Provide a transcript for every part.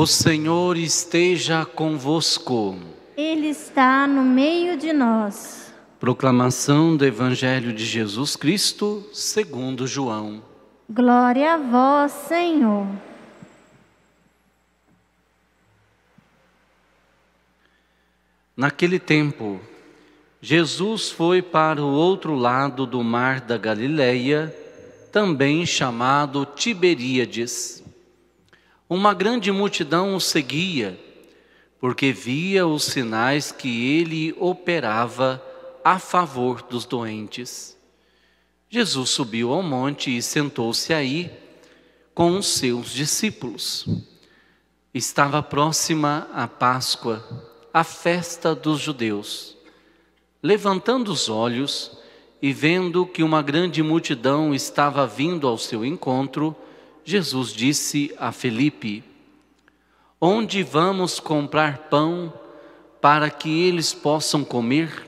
O Senhor esteja convosco. Ele está no meio de nós. Proclamação do Evangelho de Jesus Cristo, segundo João. Glória a vós, Senhor. Naquele tempo, Jesus foi para o outro lado do mar da Galileia, também chamado Tiberíades. Uma grande multidão o seguia, porque via os sinais que ele operava a favor dos doentes. Jesus subiu ao monte e sentou-se aí com os seus discípulos. Estava próxima a Páscoa, a festa dos judeus. Levantando os olhos e vendo que uma grande multidão estava vindo ao seu encontro, Jesus disse a Felipe: Onde vamos comprar pão para que eles possam comer?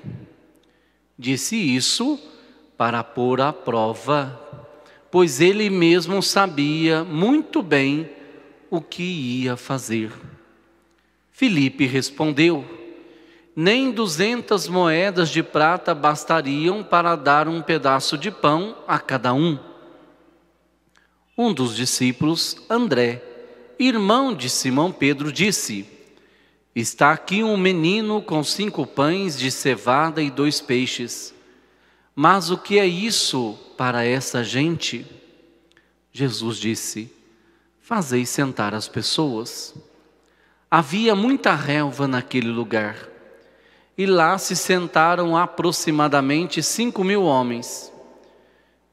Disse isso para pôr à prova, pois ele mesmo sabia muito bem o que ia fazer. Felipe respondeu: Nem duzentas moedas de prata bastariam para dar um pedaço de pão a cada um. Um dos discípulos, André, irmão de Simão Pedro, disse: Está aqui um menino com cinco pães de cevada e dois peixes. Mas o que é isso para essa gente? Jesus disse: Fazei sentar as pessoas. Havia muita relva naquele lugar, e lá se sentaram aproximadamente cinco mil homens.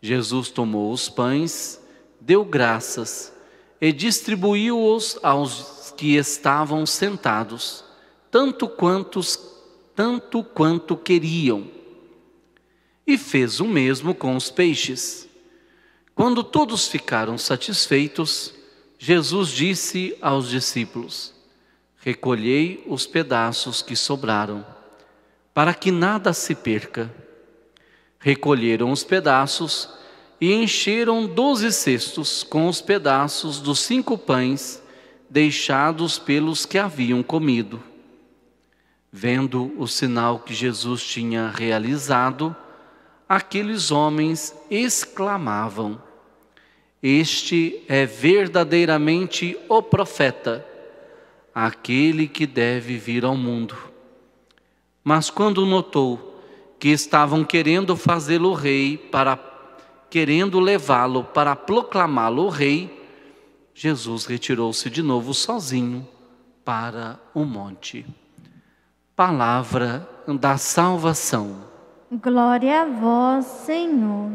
Jesus tomou os pães deu graças e distribuiu-os aos que estavam sentados, tanto quantos tanto quanto queriam. E fez o mesmo com os peixes. Quando todos ficaram satisfeitos, Jesus disse aos discípulos: Recolhei os pedaços que sobraram, para que nada se perca. Recolheram os pedaços e encheram doze cestos com os pedaços dos cinco pães deixados pelos que haviam comido. Vendo o sinal que Jesus tinha realizado, aqueles homens exclamavam: Este é verdadeiramente o profeta, aquele que deve vir ao mundo. Mas quando notou que estavam querendo fazê-lo rei para querendo levá-lo para proclamá-lo rei, Jesus retirou-se de novo sozinho para o monte. Palavra da salvação. Glória a vós, Senhor.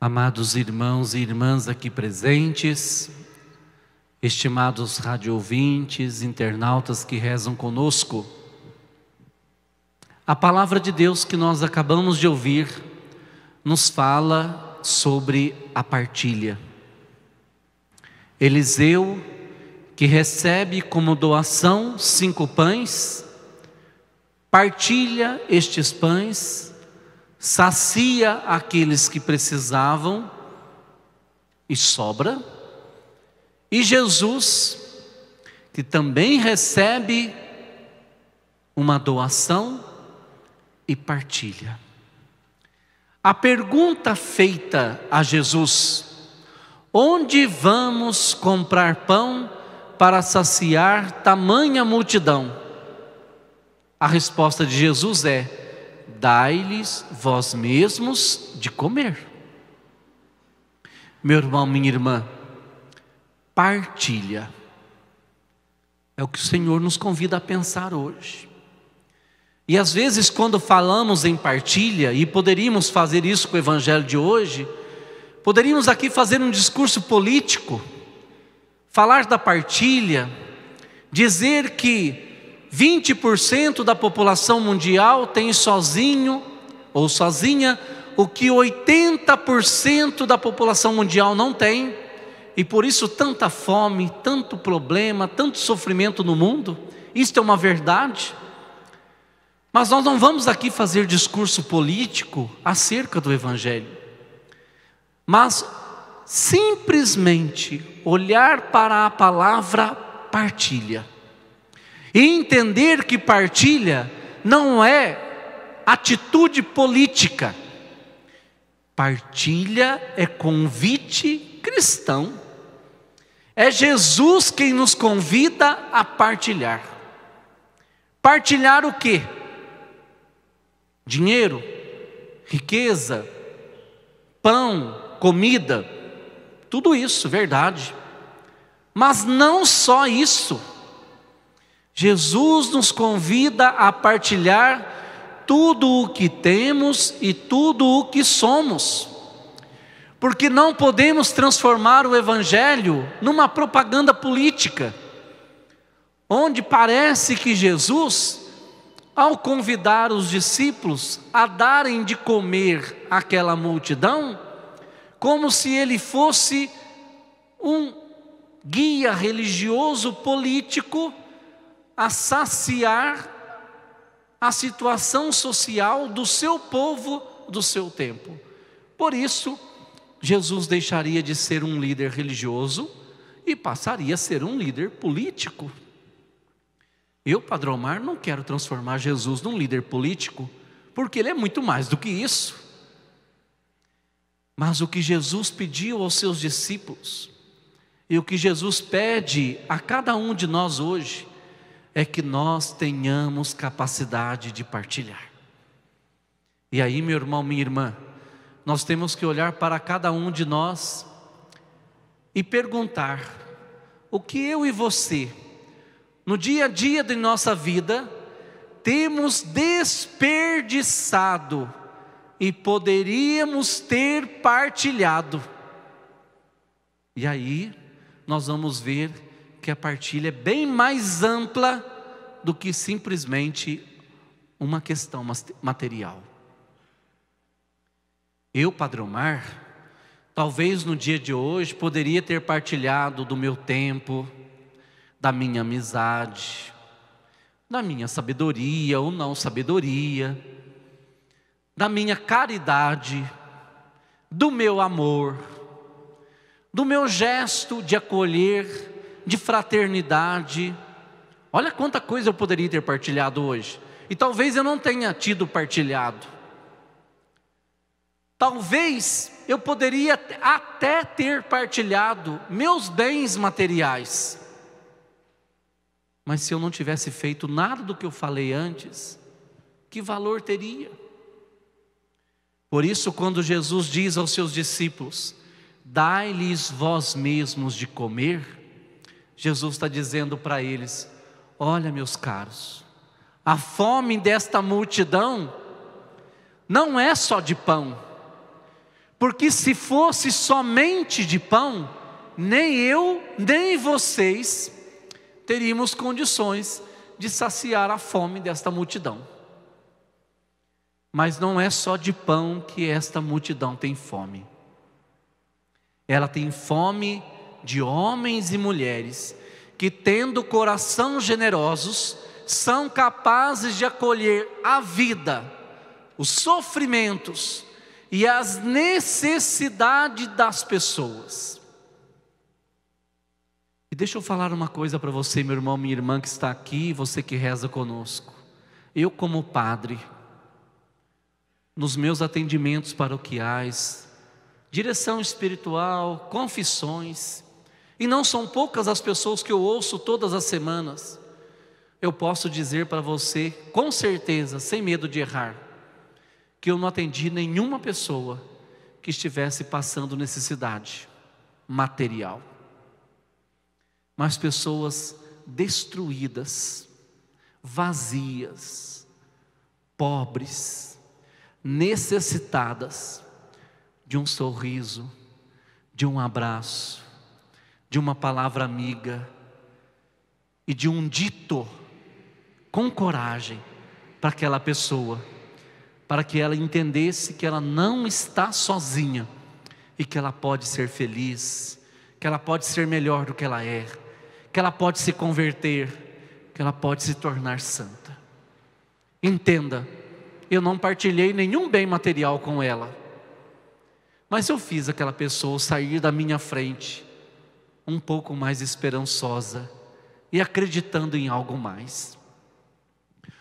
Amados irmãos e irmãs aqui presentes, estimados radiovintes, internautas que rezam conosco, a palavra de Deus que nós acabamos de ouvir nos fala sobre a partilha. Eliseu, que recebe como doação cinco pães, partilha estes pães sacia aqueles que precisavam e sobra. E Jesus, que também recebe uma doação e partilha. A pergunta feita a Jesus: Onde vamos comprar pão para saciar tamanha multidão? A resposta de Jesus é: dai-lhes vós mesmos de comer. Meu irmão, minha irmã, partilha. É o que o Senhor nos convida a pensar hoje. E às vezes, quando falamos em partilha, e poderíamos fazer isso com o Evangelho de hoje, poderíamos aqui fazer um discurso político, falar da partilha, dizer que 20% da população mundial tem sozinho ou sozinha o que 80% da população mundial não tem, e por isso tanta fome, tanto problema, tanto sofrimento no mundo. Isto é uma verdade. Mas nós não vamos aqui fazer discurso político acerca do Evangelho, mas simplesmente olhar para a palavra partilha. E entender que partilha não é atitude política, partilha é convite cristão. É Jesus quem nos convida a partilhar. Partilhar o quê? Dinheiro, riqueza, pão, comida, tudo isso, verdade. Mas não só isso. Jesus nos convida a partilhar tudo o que temos e tudo o que somos. Porque não podemos transformar o Evangelho numa propaganda política, onde parece que Jesus, ao convidar os discípulos a darem de comer àquela multidão, como se ele fosse um guia religioso político a saciar a situação social do seu povo do seu tempo. Por isso, Jesus deixaria de ser um líder religioso e passaria a ser um líder político. Eu, Padre Omar, não quero transformar Jesus num líder político, porque ele é muito mais do que isso. Mas o que Jesus pediu aos seus discípulos, e o que Jesus pede a cada um de nós hoje, é que nós tenhamos capacidade de partilhar. E aí, meu irmão, minha irmã, nós temos que olhar para cada um de nós e perguntar: o que eu e você, no dia a dia de nossa vida, temos desperdiçado e poderíamos ter partilhado? E aí, nós vamos ver porque a partilha é bem mais ampla do que simplesmente uma questão material. Eu, Padre Omar, talvez no dia de hoje poderia ter partilhado do meu tempo, da minha amizade, da minha sabedoria ou não sabedoria, da minha caridade, do meu amor, do meu gesto de acolher de fraternidade. Olha quanta coisa eu poderia ter partilhado hoje. E talvez eu não tenha tido partilhado. Talvez eu poderia até ter partilhado meus bens materiais. Mas se eu não tivesse feito nada do que eu falei antes, que valor teria? Por isso, quando Jesus diz aos seus discípulos: Dai-lhes vós mesmos de comer, Jesus está dizendo para eles: Olha, meus caros, a fome desta multidão não é só de pão, porque se fosse somente de pão, nem eu, nem vocês teríamos condições de saciar a fome desta multidão. Mas não é só de pão que esta multidão tem fome. Ela tem fome de homens e mulheres que, tendo coração generosos, são capazes de acolher a vida, os sofrimentos e as necessidades das pessoas. E deixa eu falar uma coisa para você, meu irmão, minha irmã que está aqui, você que reza conosco. Eu, como padre, nos meus atendimentos paroquiais, direção espiritual, confissões, e não são poucas as pessoas que eu ouço todas as semanas. Eu posso dizer para você, com certeza, sem medo de errar, que eu não atendi nenhuma pessoa que estivesse passando necessidade material, mas pessoas destruídas, vazias, pobres, necessitadas de um sorriso, de um abraço, de uma palavra amiga e de um dito com coragem para aquela pessoa, para que ela entendesse que ela não está sozinha e que ela pode ser feliz, que ela pode ser melhor do que ela é, que ela pode se converter, que ela pode se tornar santa. Entenda, eu não partilhei nenhum bem material com ela, mas eu fiz aquela pessoa sair da minha frente um pouco mais esperançosa e acreditando em algo mais.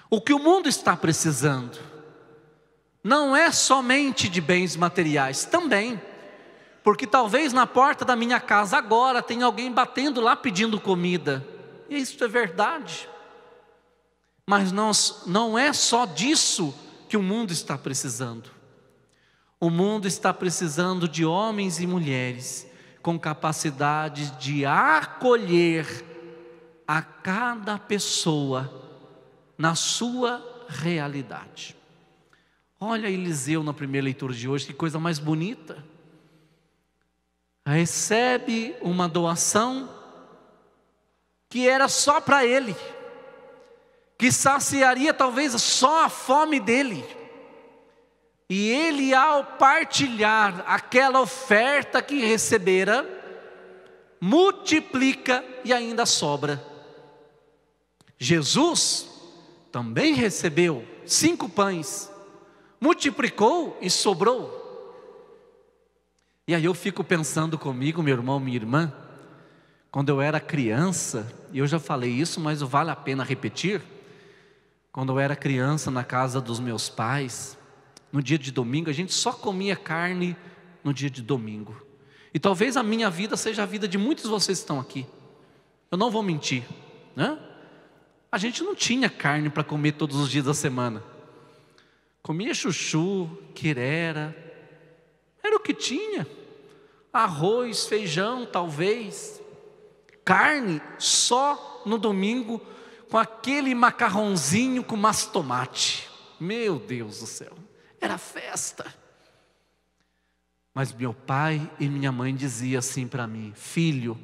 O que o mundo está precisando não é somente de bens materiais, também, porque talvez na porta da minha casa agora tenha alguém batendo lá pedindo comida, e isso é verdade, mas não, não é só disso que o mundo está precisando. O mundo está precisando de homens e mulheres com capacidade de acolher a cada pessoa na sua realidade. Olha Eliseu na primeira leitura de hoje, que coisa mais bonita. Recebe uma doação que era só para ele, que saciaria talvez só a fome dele e ele, ao partilhar aquela oferta que recebera, multiplica e ainda sobra. Jesus também recebeu cinco pães, multiplicou e sobrou. E aí eu fico pensando comigo, meu irmão, minha irmã, quando eu era criança, e eu já falei isso, mas vale a pena repetir. Quando eu era criança na casa dos meus pais, no dia de domingo, a gente só comia carne no dia de domingo. E talvez a minha vida seja a vida de muitos de vocês que estão aqui. Eu não vou mentir, né? A gente não tinha carne para comer todos os dias da semana. Comia chuchu, querera, era o que tinha. Arroz, feijão, talvez. Carne só no domingo, com aquele macarrãozinho com mais tomate. Meu Deus do céu era festa. Mas meu pai e minha mãe diziam assim para mim: Filho,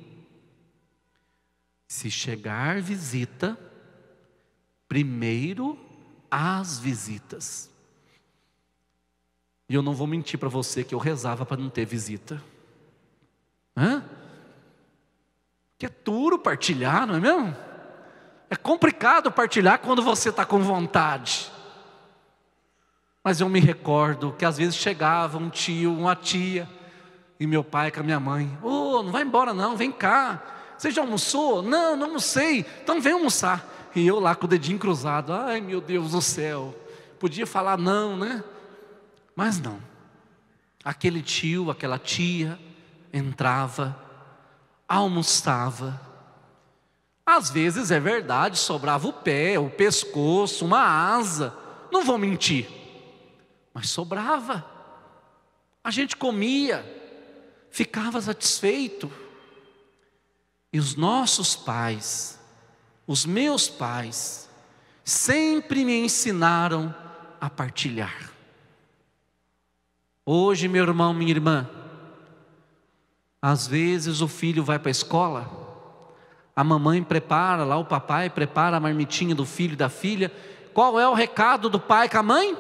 se chegar visita, primeiro as visitas. E eu não vou mentir para você que eu rezava para não ter visita. Hã? Que é duro partilhar, não é mesmo? É complicado partilhar quando você está com vontade. Mas eu me recordo que às vezes chegava um tio, uma tia, e meu pai com a minha mãe: Ô, oh, não vai embora não, vem cá. Você já almoçou? Não, não almocei. Então vem almoçar. E eu lá com o dedinho cruzado: Ai, meu Deus do céu. Podia falar não, né? Mas não. Aquele tio, aquela tia entrava, almoçava. Às vezes é verdade, sobrava o pé, o pescoço, uma asa. Não vou mentir mas sobrava. A gente comia, ficava satisfeito. E os nossos pais, os meus pais, sempre me ensinaram a partilhar. Hoje, meu irmão, minha irmã, às vezes o filho vai para a escola, a mamãe prepara lá, o papai prepara a marmitinha do filho e da filha. Qual é o recado do pai com a mãe?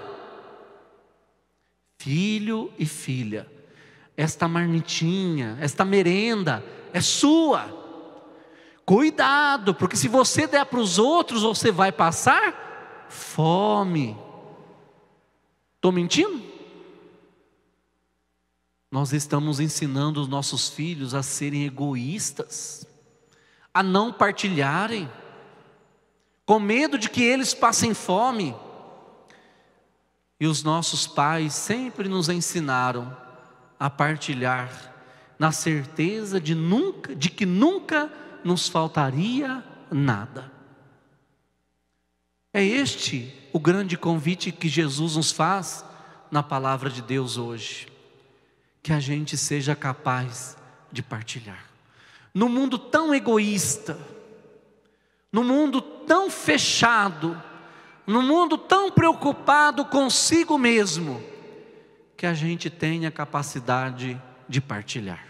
Filho e filha, esta marmitinha, esta merenda é sua. Cuidado, porque se você der para os outros, você vai passar fome. Estou mentindo? Nós estamos ensinando os nossos filhos a serem egoístas, a não partilharem, com medo de que eles passem fome. E os nossos pais sempre nos ensinaram a partilhar na certeza de nunca, de que nunca nos faltaria nada. É este o grande convite que Jesus nos faz na palavra de Deus hoje. Que a gente seja capaz de partilhar. No mundo tão egoísta, no mundo tão fechado, no mundo tão preocupado consigo mesmo, que a gente tenha capacidade de partilhar.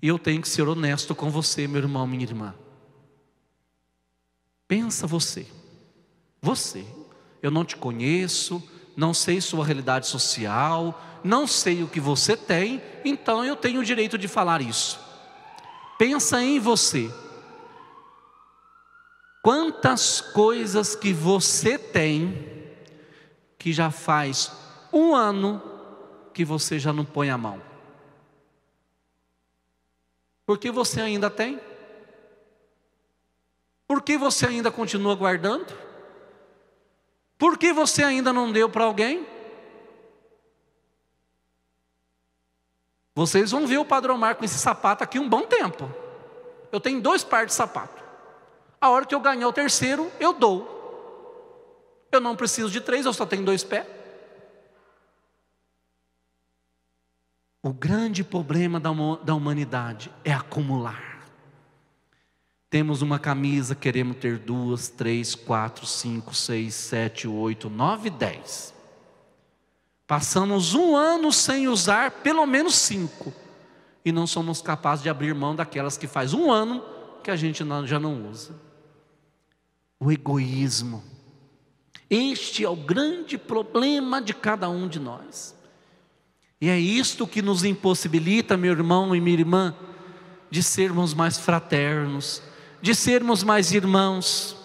E eu tenho que ser honesto com você, meu irmão, minha irmã. Pensa você, você, eu não te conheço, não sei sua realidade social, não sei o que você tem, então eu tenho o direito de falar isso. Pensa em você, quantas coisas que você tem que já faz um ano que você já não põe a mão. Porque você ainda tem? Por que você ainda continua guardando? Por que você ainda não deu para alguém? Vocês vão ver o padrão marco com esse sapato aqui um bom tempo. Eu tenho dois pares de sapato. A hora que eu ganhar o terceiro, eu dou. Eu não preciso de três, eu só tenho dois pés. O grande problema da humanidade é acumular. Temos uma camisa, queremos ter duas, três, quatro, cinco, seis, sete, oito, nove, dez. Passamos um ano sem usar pelo menos cinco. E não somos capazes de abrir mão daquelas que faz um ano que a gente já não usa o egoísmo. Este é o grande problema de cada um de nós. E é isto que nos impossibilita, meu irmão e minha irmã, de sermos mais fraternos, de sermos mais irmãos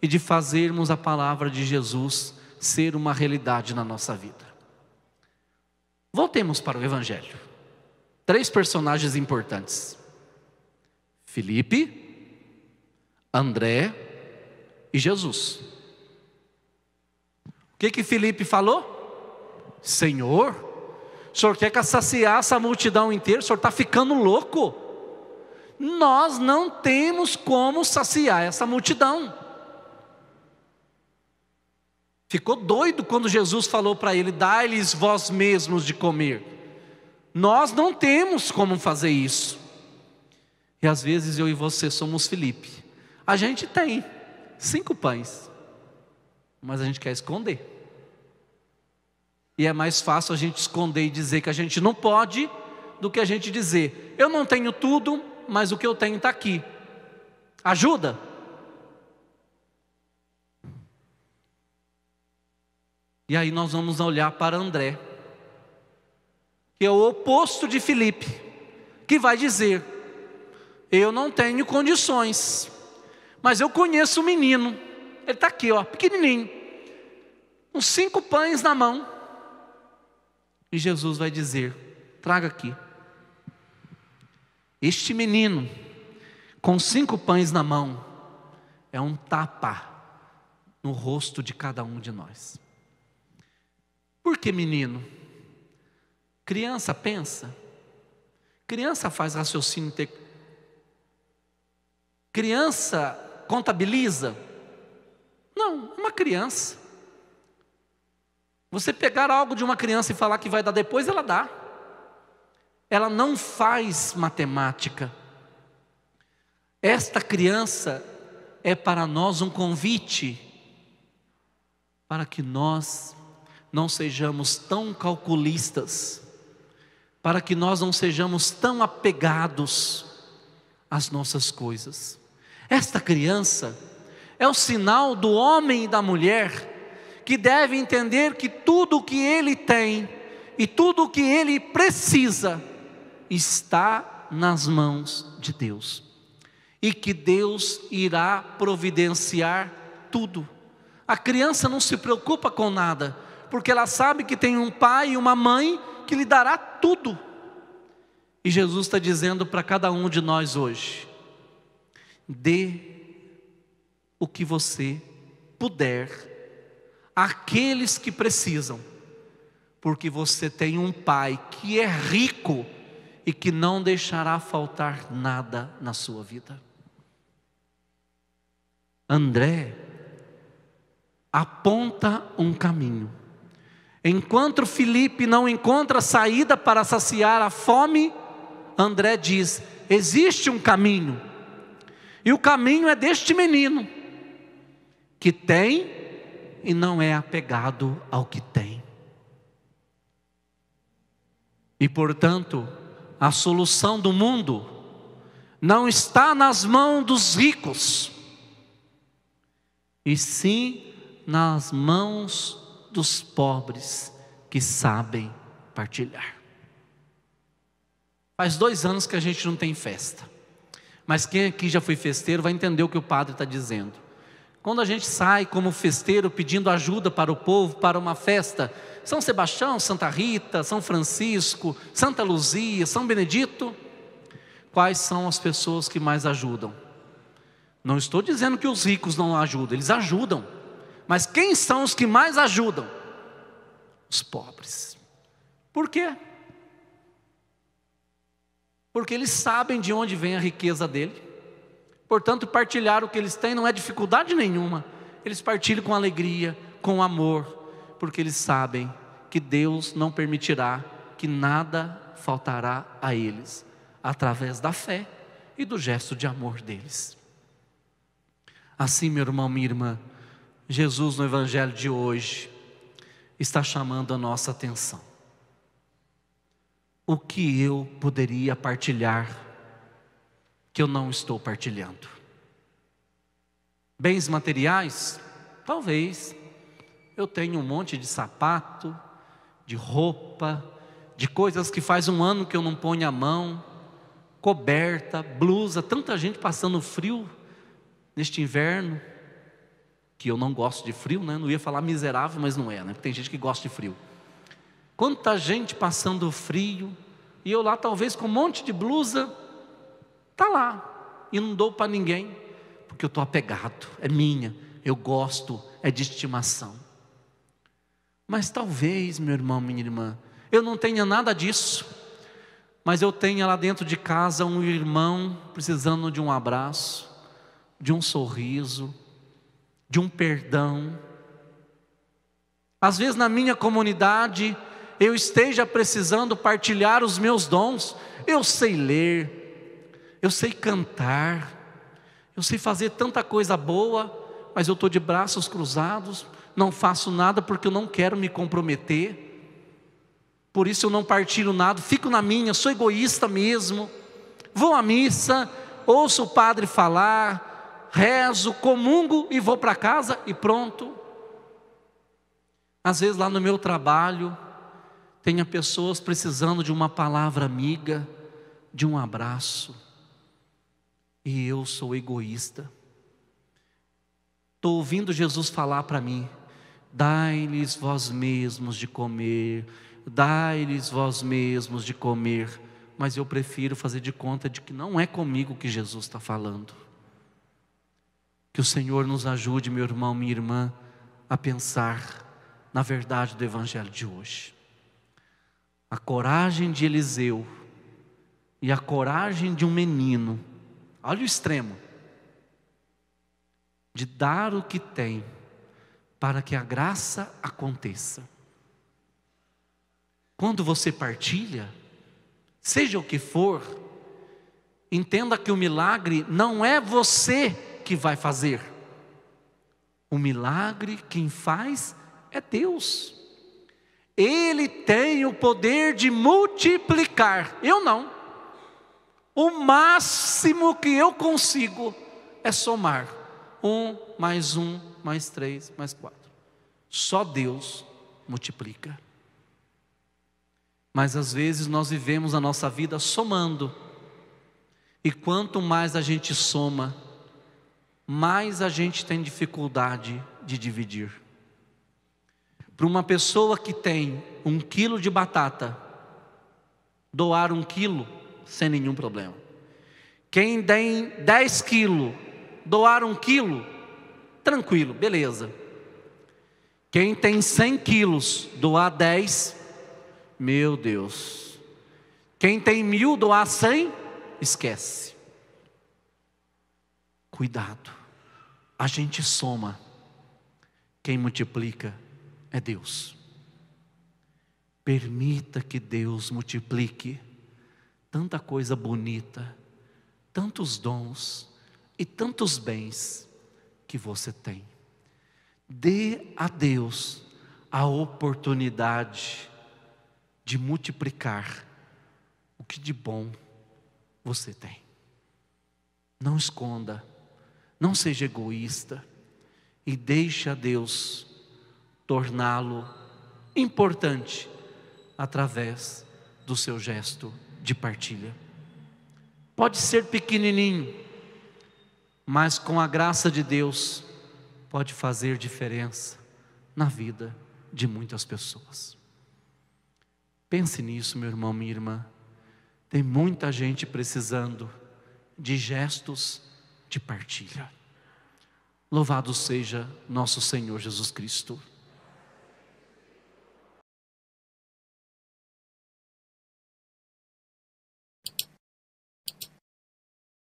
e de fazermos a palavra de Jesus ser uma realidade na nossa vida. Voltemos para o Evangelho. Três personagens importantes: Felipe, André e Jesus. O que que Felipe falou? Senhor, o senhor quer que saciar essa multidão inteira? O senhor está ficando louco? Nós não temos como saciar essa multidão. Ficou doido quando Jesus falou para ele: dá lhes vós mesmos de comer. Nós não temos como fazer isso. E às vezes eu e você somos Felipe. A gente tem, cinco pães, mas a gente quer esconder. E é mais fácil a gente esconder e dizer que a gente não pode do que a gente dizer: eu não tenho tudo, mas o que eu tenho está aqui. Ajuda? E aí nós vamos olhar para André, que é o oposto de Felipe, que vai dizer: eu não tenho condições, mas eu conheço um menino, ele está aqui, ó, pequenininho, uns cinco pães na mão. E Jesus vai dizer: traga aqui. Este menino, com cinco pães na mão, é um tapa no rosto de cada um de nós. Por que menino? Criança pensa, criança faz raciocínio. Criança contabiliza? Não, uma criança. Você pegar algo de uma criança e falar que vai dar depois, ela dá. Ela não faz matemática. Esta criança é para nós um convite para que nós não sejamos tão calculistas, para que nós não sejamos tão apegados às nossas coisas. Esta criança é o sinal do homem e da mulher que deve entender que tudo o que ele tem e tudo o que ele precisa está nas mãos de Deus. E que Deus irá providenciar tudo. A criança não se preocupa com nada, porque ela sabe que tem um pai e uma mãe que lhe dará tudo. E Jesus está dizendo para cada um de nós hoje: Dê o que você puder àqueles que precisam, porque você tem um Pai que é rico e que não deixará faltar nada na sua vida. André aponta um caminho. Enquanto Felipe não encontra saída para saciar a fome, André diz: existe um caminho e o caminho é deste menino, que tem e não é apegado ao que tem. E portanto, a solução do mundo não está nas mãos dos ricos, e sim nas mãos dos pobres que sabem partilhar. Faz dois anos que a gente não tem festa. Mas quem aqui já foi festeiro vai entender o que o padre está dizendo. Quando a gente sai como festeiro pedindo ajuda para o povo, para uma festa, São Sebastião, Santa Rita, São Francisco, Santa Luzia, São Benedito, quais são as pessoas que mais ajudam? Não estou dizendo que os ricos não ajudam, eles ajudam. Mas quem são os que mais ajudam? Os pobres. Por quê? porque eles sabem de onde vem a riqueza dele. Portanto, partilhar o que eles têm não é dificuldade nenhuma. Eles partilham com alegria, com amor, porque eles sabem que Deus não permitirá que nada faltará a eles, através da fé e do gesto de amor deles. Assim, meu irmão, minha irmã, Jesus no Evangelho de hoje está chamando a nossa atenção o que eu poderia partilhar que eu não estou partilhando. Bens materiais? Talvez. Eu tenho um monte de sapato, de roupa, de coisas que faz um ano que eu não ponho a mão, coberta, blusa, tanta gente passando frio neste inverno, que eu não gosto de frio, né? Não ia falar miserável, mas não é, né? Porque tem gente que gosta de frio. Quanta gente passando frio, e eu lá talvez com um monte de blusa, tá lá, e não dou para ninguém, porque eu estou apegado, é minha, eu gosto, é de estimação. Mas talvez, meu irmão, minha irmã, eu não tenha nada disso, mas eu tenha lá dentro de casa um irmão precisando de um abraço, de um sorriso, de um perdão. Às vezes na minha comunidade, eu esteja precisando partilhar os meus dons. Eu sei ler, eu sei cantar, eu sei fazer tanta coisa boa, mas eu estou de braços cruzados, não faço nada porque eu não quero me comprometer. Por isso eu não partilho nada, fico na minha, sou egoísta mesmo. Vou à missa, ouço o padre falar, rezo, comungo e vou para casa e pronto. Às vezes lá no meu trabalho, tenha pessoas precisando de uma palavra amiga, de um abraço. E eu sou egoísta. Estou ouvindo Jesus falar para mim: dai-lhes vós mesmos de comer, dai-lhes vós mesmos de comer. Mas eu prefiro fazer de conta de que não é comigo que Jesus está falando. Que o Senhor nos ajude, meu irmão, minha irmã, a pensar na verdade do Evangelho de hoje a coragem de Eliseu e a coragem de um menino, olha o extremo, de dar o que tem para que a graça aconteça. Quando você partilha, seja o que for, entenda que o milagre não é você que vai fazer. O milagre quem faz é Deus. Ele tem o poder de multiplicar. Eu não. O máximo que eu consigo é somar. Um mais um, mais três, mais quatro. Só Deus multiplica. Mas às vezes nós vivemos a nossa vida somando. E quanto mais a gente soma, mais a gente tem dificuldade de dividir. Para uma pessoa que tem um quilo de batata, doar um quilo sem nenhum problema. Quem tem 10 quilos, doar um quilo, tranquilo, beleza. Quem tem 100 quilos, doar 10, meu Deus. Quem tem mil, doar 100, esquece. Cuidado, a gente soma. Quem multiplica é Deus. Permita que Deus multiplique tanta coisa bonita, tantos dons e tantos bens que você tem. Dê a Deus a oportunidade de multiplicar o que de bom você tem. Não esconda, não seja egoísta e deixe a Deus torná-lo importante através do seu gesto de partilha. Pode ser pequenininho, mas com a graça de Deus pode fazer diferença na vida de muitas pessoas. Pense nisso, meu irmão, minha irmã. Tem muita gente precisando de gestos de partilha. Louvado seja nosso Senhor Jesus Cristo.